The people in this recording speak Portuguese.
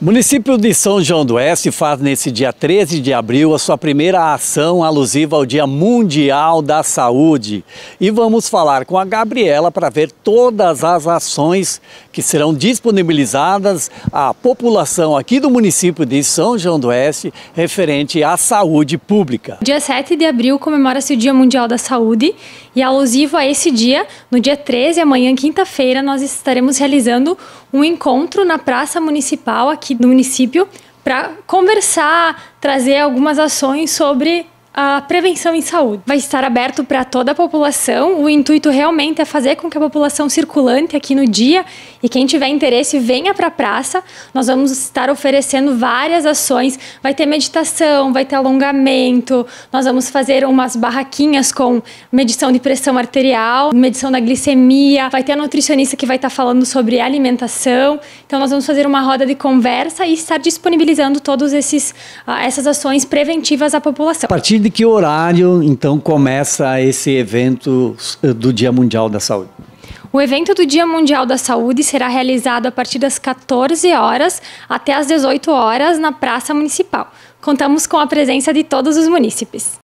Município de São João do Oeste faz nesse dia 13 de abril a sua primeira ação alusiva ao Dia Mundial da Saúde. E vamos falar com a Gabriela para ver todas as ações que serão disponibilizadas à população aqui do município de São João do Oeste referente à saúde pública. Dia 7 de abril comemora-se o Dia Mundial da Saúde e é alusivo a esse dia, no dia 13, amanhã quinta-feira, nós estaremos realizando um encontro na Praça Municipal aqui aqui do município para conversar, trazer algumas ações sobre a prevenção em saúde. Vai estar aberto para toda a população. O intuito realmente é fazer com que a população circulante aqui no dia e quem tiver interesse, venha para a praça. Nós vamos estar oferecendo várias ações. Vai ter meditação, vai ter alongamento. Nós vamos fazer umas barraquinhas com medição de pressão arterial, medição da glicemia. Vai ter a nutricionista que vai estar falando sobre alimentação. Então nós vamos fazer uma roda de conversa e estar disponibilizando todos esses ah, essas ações preventivas à população. A partir de que horário então começa esse evento eh, do Dia Mundial da Saúde? O evento do Dia Mundial da Saúde será realizado a partir das 14 horas até as 18 horas na Praça Municipal. Contamos com a presença de todos os munícipes.